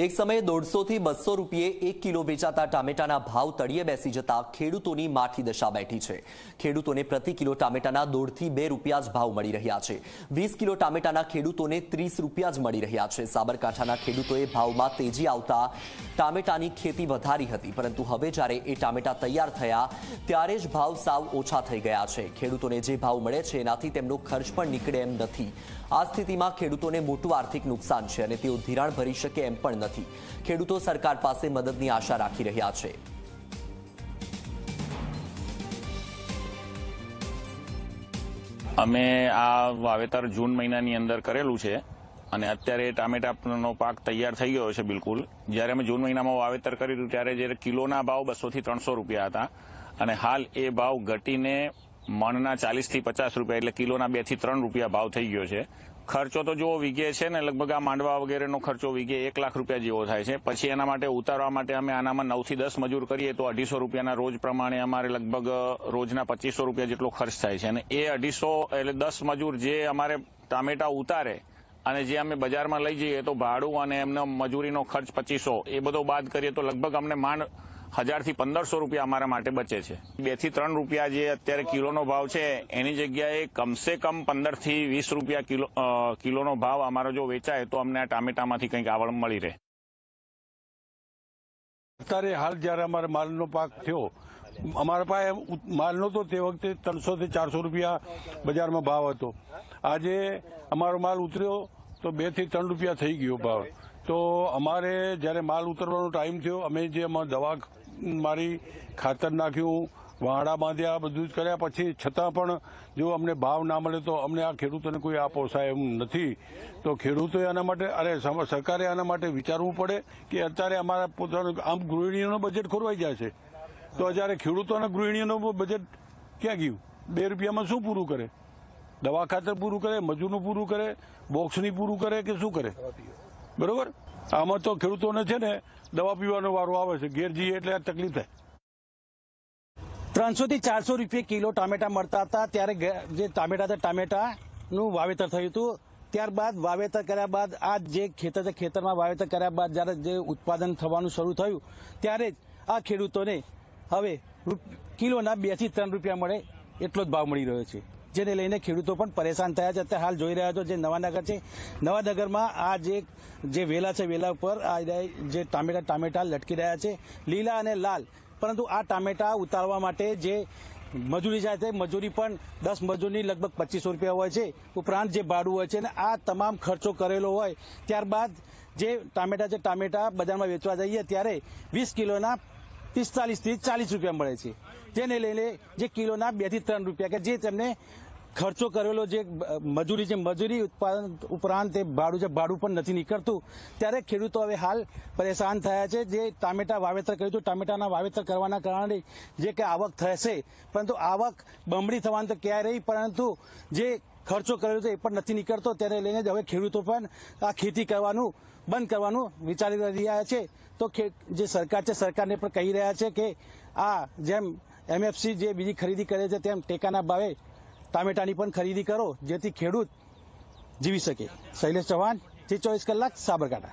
એક સમયે દોઢસોથી બસો રૂપિયે એક કિલો વેચાતા ટામેટાના ભાવ તળિયે બેસી જતા ખેડૂતોની માઠી દશા બેઠી છે ખેડૂતોને પ્રતિ કિલો ટામેટાના દોઢથી બે રૂપિયા જ ભાવ મળી રહ્યા છે વીસ કિલો ટામેટાના ખેડૂતોને ત્રીસ રૂપિયા જ મળી રહ્યા છે સાબરકાંઠાના ખેડૂતોએ ભાવમાં તેજી આવતા ટામેટાની ખેતી વધારી હતી પરંતુ હવે જ્યારે એ ટામેટા તૈયાર થયા ત્યારે જ ભાવ સાવ ઓછા થઈ ગયા છે ખેડૂતોને જે ભાવ મળે છે એનાથી તેમનો ખર્ચ પણ નીકળે એમ નથી આ સ્થિતિમાં ખેડૂતોને મોટું આર્થિક નુકસાન છે અને તેઓ ધિરાણ ભરી શકે એમ પણ નથી ખેડૂતો સરકાર પાસે મદદની આશા રાખી રહ્યા છે અમે આ વાવેતર જૂન મહિનાની અંદર કરેલું છે અને અત્યારે ટામેટાનો પાક તૈયાર થઈ ગયો છે બિલકુલ જ્યારે અમે જૂન મહિનામાં વાવેતર કર્યું ત્યારે જે કિલોના ભાવ બસોથી ત્રણસો રૂપિયા હતા અને હાલ એ ભાવ ઘટીને મણના ચાલીસથી પચાસ રૂપિયા એટલે કિલોના બેથી ત્રણ રૂપિયા ભાવ થઈ ગયો છે ખર્ચો તો જો વીઘે છે ને લગભગ આ માંડવા વગેરેનો ખર્ચો વીઘે એક લાખ રૂપિયા જેવો થાય છે પછી એના માટે ઉતારવા માટે અમે આનામાં નવથી દસ મજૂર કરીએ તો અઢીસો રૂપિયાના રોજ પ્રમાણે અમારે લગભગ રોજના પચીસો રૂપિયા જેટલો ખર્ચ થાય છે અને એ અઢીસો એટલે દસ મજૂર જે અમારે ટામેટા ઉતારે અને જે અમે બજારમાં લઈ જઈએ તો ભાડું અને એમનો મજૂરીનો ખર્ચ પચીસો એ બધો બાદ કરીએ તો લગભગ અમને માંડ હજારથી પંદરસો રૂપિયા અમારા માટે બચે છે બે થી ત્રણ રૂપિયા જે અત્યારે કિલોનો ભાવ છે એની જગ્યાએ કમસે કમ પંદરથી વીસ રૂપિયા કિલો કિલોનો ભાવ અમારો જો વેચાય તો અમને આ ટામેટામાંથી કંઈક આવડ મળી રહે અત્યારે હાલ જ્યારે અમારે માલનો પાક થયો અમારા પાસે માલનો તો તે વખતે ત્રણસો થી ચારસો રૂપિયા બજારમાં ભાવ હતો આજે અમારો માલ ઉતર્યો તો બે થી ત્રણ રૂપિયા થઈ ગયો ભાવ તો અમારે જ્યારે માલ ઉતરવાનો ટાઈમ થયો અમે જે અમારા દવા મારી ખાતર નાખ્યું વાડા બાંધ્યા બધું જ કર્યા પછી છતાં પણ જો અમને ભાવ ના મળે તો અમને આ ખેડૂતોને કોઈ આ પોસાય એમ નથી તો ખેડૂતોએ આના માટે અરે સરકારે આના માટે વિચારવું પડે કે અત્યારે અમારા પોતાનું આમ ગૃહિણીઓનું બજેટ ખોરવાઈ જાય છે તો જ્યારે ખેડૂતોના ગૃહિણીઓનું બજેટ ક્યાં ગયું બે રૂપિયામાં શું પૂરું કરે દવા ખાતર પૂરું કરે મજૂરનું પૂરું કરે બોક્સની પૂરું કરે કે શું કરે બરોબર આમાં તો ખેડૂતોને છે ને દવા પીવાનો વારો આવે છે ઘેર જઈએ એટલે આ તકલીફ થાય ત્રણસો થી ચારસો રૂપિયા કિલો ટામેટા મળતા હતા ત્યારે જે ટામેટા હતા ટામેટાનું વાવેતર થયું હતું ત્યારબાદ વાવેતર કર્યા બાદ આ જે ખેતર ખેતરમાં વાવેતર કર્યા બાદ જ્યારે જે ઉત્પાદન થવાનું શરૂ થયું ત્યારે જ આ ખેડૂતોને હવે કિલોના બે થી ત્રણ રૂપિયા મળે એટલો જ ભાવ મળી રહ્યો છે જેને લઈને ખેડૂતો પણ પરેશાન થયા છે અત્યારે હાલ જોઈ રહ્યા છો જે નવાનગર છે નવાનગરમાં આ જે જે વેલા છે વેલા ઉપર આ જે ટામેટા ટામેટા લટકી રહ્યા છે લીલા અને લાલ પરંતુ આ ટામેટા ઉતારવા માટે જે મજૂરી જાય સાથે મજૂરી પણ દસ મજૂરની લગભગ પચીસો રૂપિયા હોય છે ઉપરાંત જે ભાડું હોય છે અને આ તમામ ખર્ચો કરેલો હોય ત્યારબાદ જે ટામેટા છે ટામેટા બજારમાં વેચવા જઈએ ત્યારે વીસ કિલોના પિસ્તાલીસથી ચાલીસ રૂપિયા મળે છે તેને લઈને જે કિલોના બેથી ત્રણ રૂપિયા કે જે તેમને ખર્ચો કરેલો જે મજૂરી જે મજૂરી ઉત્પાદન ઉપરાંત તે ભાડું છે ભાડું પણ નથી નીકળતું ત્યારે ખેડૂતો હવે હાલ પરેશાન થયા છે જે ટામેટા વાવેતર કર્યું હતું ટામેટાના વાવેતર કરવાના કારણે જે કે આવક થશે પરંતુ આવક બમણી થવાની તો ક્યાંય રહી પરંતુ જે ખર્ચો કર્યો હતો એ પણ નથી નીકળતો તેને લઈને હવે ખેડૂતો પણ આ ખેતી કરવાનું બંધ કરવાનું વિચારી રહ્યા છે તો જે સરકાર છે સરકારને પણ કહી રહ્યા છે કે આ જેમ એમએફસી જે બીજી ખરીદી કરે છે તેમ ટેકાના ભાવે ટામેટાની પણ ખરીદી કરો જેથી ખેડૂત જીવી શકે શૈલેષ ચૌહાણ જે ચોવીસ કલાક સાબરકાંઠા